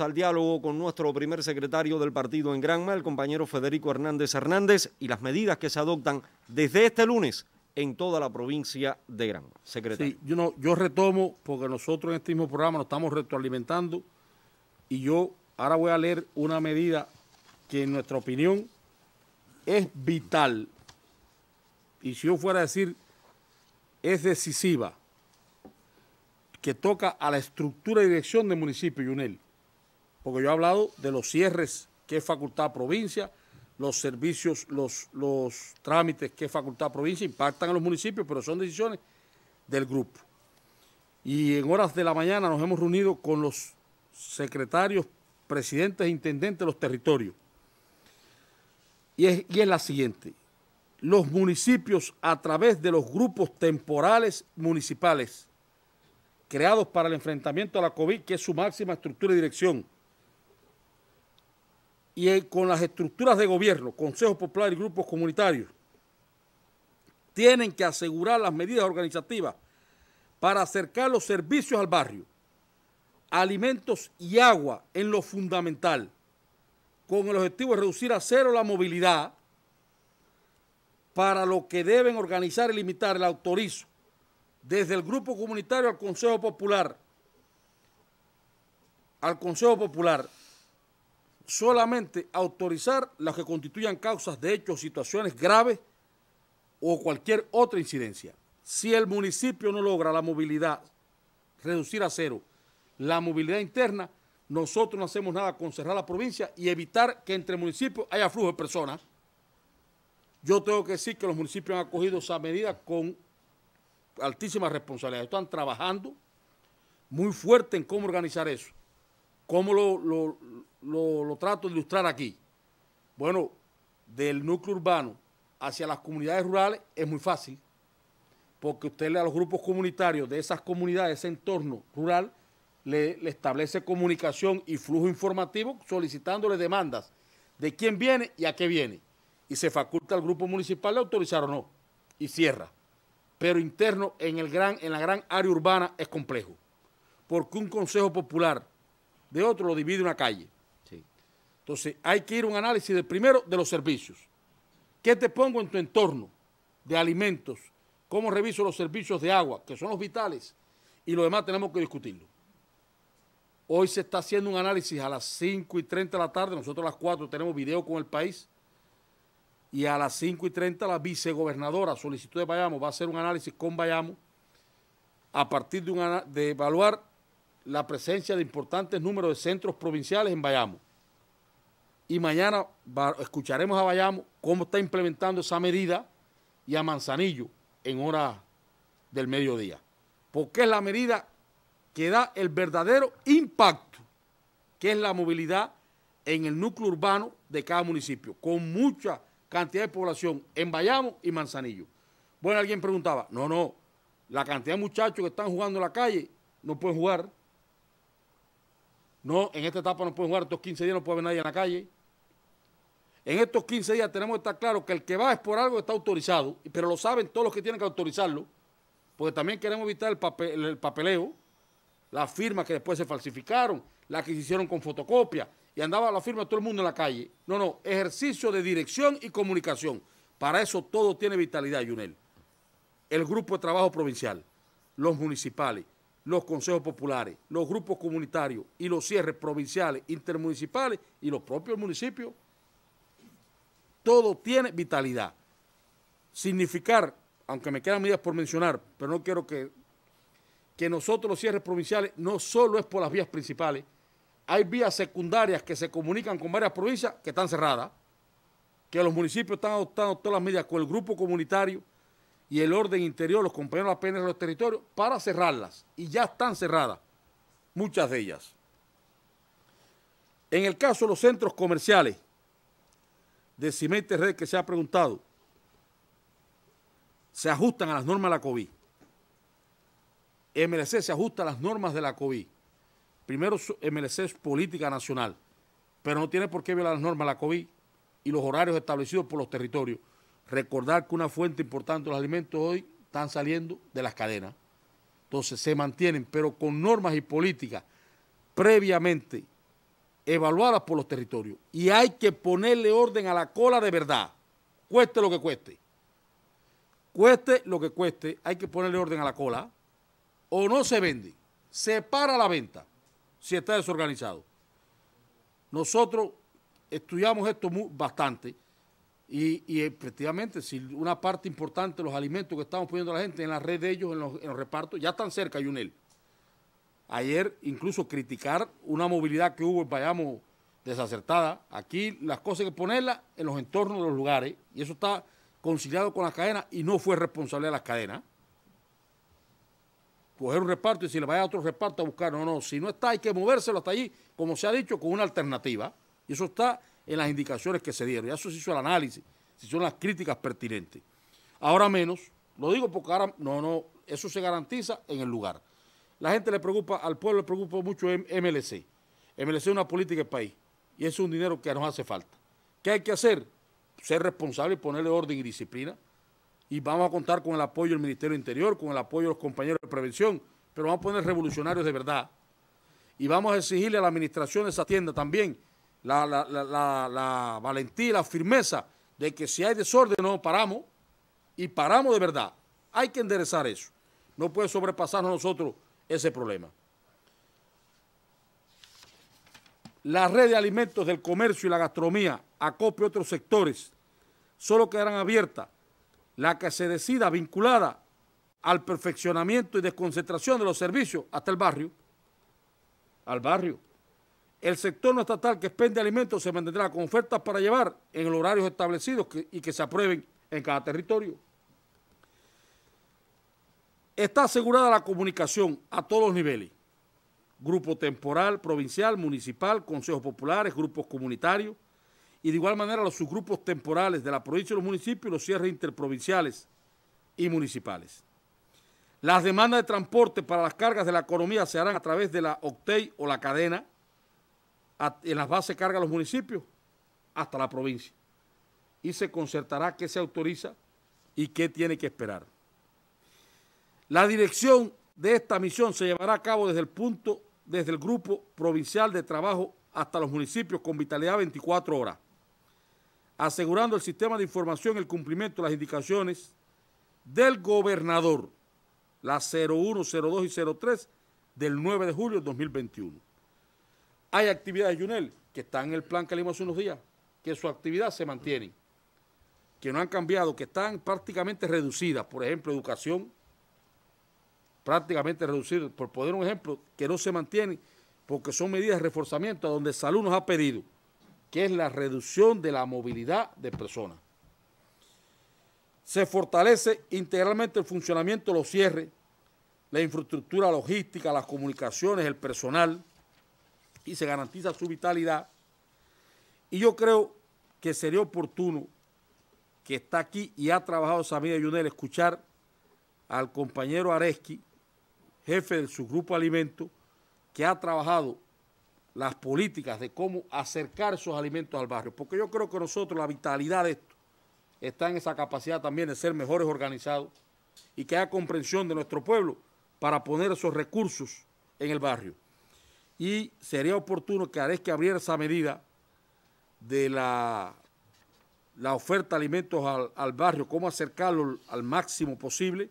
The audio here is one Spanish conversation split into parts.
al diálogo con nuestro primer secretario del partido en Granma, el compañero Federico Hernández Hernández, y las medidas que se adoptan desde este lunes en toda la provincia de Granma. Secretario. yo, yo retomo, porque nosotros en este mismo programa nos estamos retroalimentando, y yo ahora voy a leer una medida que en nuestra opinión es vital, y si yo fuera a decir, es decisiva, que toca a la estructura y dirección del municipio, Yunel porque yo he hablado de los cierres que es facultad provincia, los servicios, los, los trámites que es facultad provincia impactan a los municipios, pero son decisiones del grupo. Y en horas de la mañana nos hemos reunido con los secretarios, presidentes e intendentes de los territorios. Y y es la siguiente. Los municipios a través de los grupos temporales municipales creados para el enfrentamiento a la COVID, que es su máxima estructura y dirección, y con las estructuras de gobierno, consejos populares y grupos comunitarios, tienen que asegurar las medidas organizativas para acercar los servicios al barrio, alimentos y agua en lo fundamental, con el objetivo de reducir a cero la movilidad, para lo que deben organizar y limitar el autorizo, desde el grupo comunitario al Consejo Popular, al Consejo Popular, solamente autorizar las que constituyan causas de hechos, situaciones graves o cualquier otra incidencia. Si el municipio no logra la movilidad, reducir a cero la movilidad interna, nosotros no hacemos nada con cerrar la provincia y evitar que entre municipios haya flujo de personas. Yo tengo que decir que los municipios han acogido esa medida con altísima responsabilidad. Están trabajando muy fuerte en cómo organizar eso, cómo lo, lo, trato de ilustrar aquí. Bueno, del núcleo urbano hacia las comunidades rurales es muy fácil, porque usted le a los grupos comunitarios de esas comunidades, ese entorno rural, le, establece comunicación y flujo informativo solicitándole demandas de quién viene y a qué viene. Y se faculta al grupo municipal de autorizar o no, y cierra. Pero interno en, el gran, en la gran área urbana es complejo, porque un consejo popular de otro lo divide una calle. Entonces, hay que ir a un análisis primero de los servicios. ¿Qué te pongo en tu entorno de alimentos? ¿Cómo reviso los servicios de agua, que son los vitales? Y lo demás tenemos que discutirlo. Hoy se está haciendo un análisis a las 5 y 30 de la tarde. Nosotros a las 4 tenemos video con el país. Y a las 5 y 30 la vicegobernadora, solicitud de Bayamo, va a hacer un análisis con Bayamo a partir de, de evaluar la presencia de importantes números de centros provinciales en Bayamo y mañana escucharemos a Bayamo cómo está implementando esa medida y a Manzanillo en hora del mediodía. Porque es la medida que da el verdadero impacto, que es la movilidad en el núcleo urbano de cada municipio, con mucha cantidad de población en Bayamo y Manzanillo. Bueno, alguien preguntaba, no, no, la cantidad de muchachos que están jugando en la calle no pueden jugar. No, en esta etapa no pueden jugar, estos 15 días no puede haber nadie en la calle en estos 15 días tenemos que estar claro que el que va es por algo está autorizado, pero lo saben todos los que tienen que autorizarlo, porque también queremos evitar el, el papeleo, las firmas que después se falsificaron, las que se hicieron con fotocopia y andaba la firma todo el mundo en la calle. No, no, ejercicio de dirección y comunicación. Para eso todo tiene vitalidad, Yunel. El grupo de trabajo provincial, los municipales, los consejos populares, los grupos comunitarios y los cierres provinciales, intermunicipales y los propios municipios todo tiene vitalidad. Significar, aunque me quedan medidas por mencionar, pero no quiero que, que nosotros los cierres provinciales no solo es por las vías principales, hay vías secundarias que se comunican con varias provincias que están cerradas, que los municipios están adoptando todas las medidas con el grupo comunitario y el orden interior, los compañeros de la PNR de los territorios, para cerrarlas. Y ya están cerradas, muchas de ellas. En el caso de los centros comerciales, de cimente Red que se ha preguntado se ajustan a las normas de la COVID. MLC se ajusta a las normas de la COVID. Primero, MLC es política nacional, pero no tiene por qué violar las normas de la COVID y los horarios establecidos por los territorios. Recordar que una fuente importante de los alimentos hoy están saliendo de las cadenas. Entonces se mantienen, pero con normas y políticas previamente evaluadas por los territorios. Y hay que ponerle orden a la cola de verdad, cueste lo que cueste. Cueste lo que cueste, hay que ponerle orden a la cola. O no se vende, se para la venta si está desorganizado. Nosotros estudiamos esto bastante y, efectivamente si una parte importante de los alimentos que estamos poniendo a la gente en la red de ellos, en los, repartos, ya están cerca, un él ayer incluso criticar una movilidad que hubo vayamos desacertada. Aquí las cosas hay que ponerlas en los entornos de los lugares y eso está conciliado con las cadenas y no fue responsable de las cadenas. Coger un reparto y si le vaya a otro reparto a buscar, no, no, si no está hay que movérselo hasta allí, como se ha dicho, con una alternativa. Y eso está en las indicaciones que se dieron. Ya eso se hizo el análisis, se son las críticas pertinentes. Ahora menos, lo digo porque ahora, no, no, eso se garantiza en el lugar la gente le preocupa, al pueblo le preocupa mucho MLC. MLC es una política de país y es un dinero que nos hace falta. ¿Qué hay que hacer? Ser responsable, ponerle orden y disciplina. Y vamos a contar con el apoyo del Ministerio Interior, con el apoyo de los compañeros de prevención, pero vamos a poner revolucionarios de verdad. Y vamos a exigirle a la administración de esa tienda también la, la valentía la firmeza de que si hay desorden no paramos y paramos de verdad. Hay que enderezar eso. No puede sobrepasarnos nosotros ese problema. La red de alimentos del comercio y la gastronomía acope otros sectores. Solo quedarán abiertas la que se decida vinculada al perfeccionamiento y desconcentración de los servicios hasta el barrio. Al barrio. El sector no estatal que expende alimentos se mantendrá con ofertas para llevar en los horarios establecidos y que se aprueben en cada territorio. Está asegurada la comunicación a todos los niveles. Grupo temporal, provincial, municipal, consejos populares, grupos comunitarios y de igual manera los subgrupos temporales de la provincia y los municipios los cierres interprovinciales y municipales. Las demandas de transporte para las cargas de la economía se harán a través de la OCTEI o la cadena en las bases carga de los municipios hasta la provincia y se concertará qué se autoriza y qué tiene que esperar. La dirección de esta misión se llevará a cabo desde el punto, desde el grupo provincial de trabajo hasta los municipios con vitalidad 24 horas, asegurando el sistema de información y el cumplimiento de las indicaciones del gobernador, la 01, 02 y 03 del 9 de julio de 2021. Hay actividades, Junel, que están en el plan que leímos hace unos días, que su actividad se mantiene, que no han cambiado, que están prácticamente reducidas, por ejemplo, educación, prácticamente reducir, por poner un ejemplo, que no se mantiene porque son medidas de reforzamiento a donde salud nos ha pedido, que es la reducción de la movilidad de personas. Se fortalece integralmente el funcionamiento los cierres, la infraestructura logística, las comunicaciones, el personal, y se garantiza su vitalidad. Y yo creo que sería oportuno que está aquí y ha trabajado Samir Ayunel escuchar al compañero Areski, jefe de su grupo alimentos... que ha trabajado las políticas de cómo acercar esos alimentos al barrio. Porque yo creo que nosotros, la vitalidad de esto, está en esa capacidad también de ser mejores organizados y que haya comprensión de nuestro pueblo para poner esos recursos en el barrio. Y sería oportuno que vez que abriera esa medida de la, la oferta de alimentos al, al barrio, cómo acercarlo al máximo posible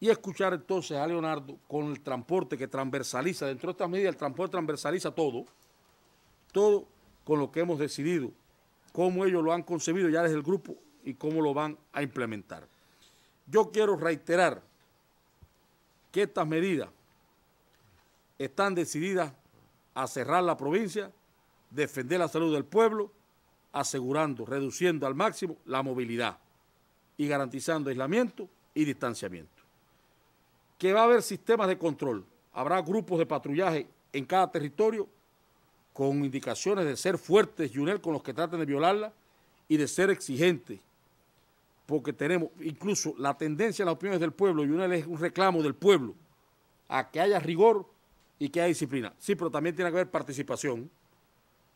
y escuchar entonces a Leonardo con el transporte que transversaliza, dentro de estas medidas el transporte transversaliza todo, todo con lo que hemos decidido, cómo ellos lo han concebido ya desde el grupo y cómo lo van a implementar. Yo quiero reiterar que estas medidas están decididas a cerrar la provincia, defender la salud del pueblo, asegurando, reduciendo al máximo la movilidad y garantizando aislamiento y distanciamiento que va a haber sistemas de control. Habrá grupos de patrullaje en cada territorio con indicaciones de ser fuertes, Junel, con los que traten de violarla y de ser exigentes. Porque tenemos incluso la tendencia en las opiniones del pueblo, Junel es un reclamo del pueblo a que haya rigor y que haya disciplina. Sí, pero también tiene que haber participación,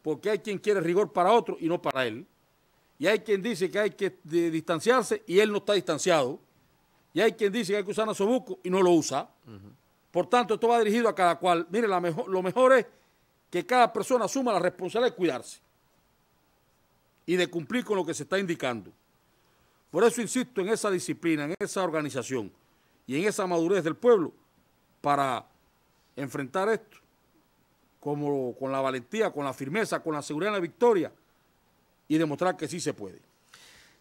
porque hay quien quiere rigor para otro y no para él. Y hay quien dice que hay que distanciarse y él no está distanciado. Y hay quien dice que hay que usar nasobuco y no lo usa. Por tanto, esto va dirigido a cada cual. Mire, lo mejor es que cada persona asuma la responsabilidad de cuidarse y de cumplir con lo que se está indicando. Por eso insisto en esa disciplina, en esa organización y en esa madurez del pueblo para enfrentar esto como con la valentía, con la firmeza, con la seguridad en la victoria y demostrar que sí se puede.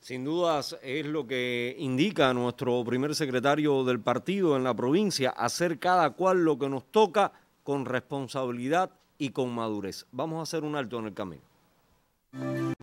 Sin dudas es lo que indica nuestro primer secretario del partido en la provincia, hacer cada cual lo que nos toca con responsabilidad y con madurez. Vamos a hacer un alto en el camino.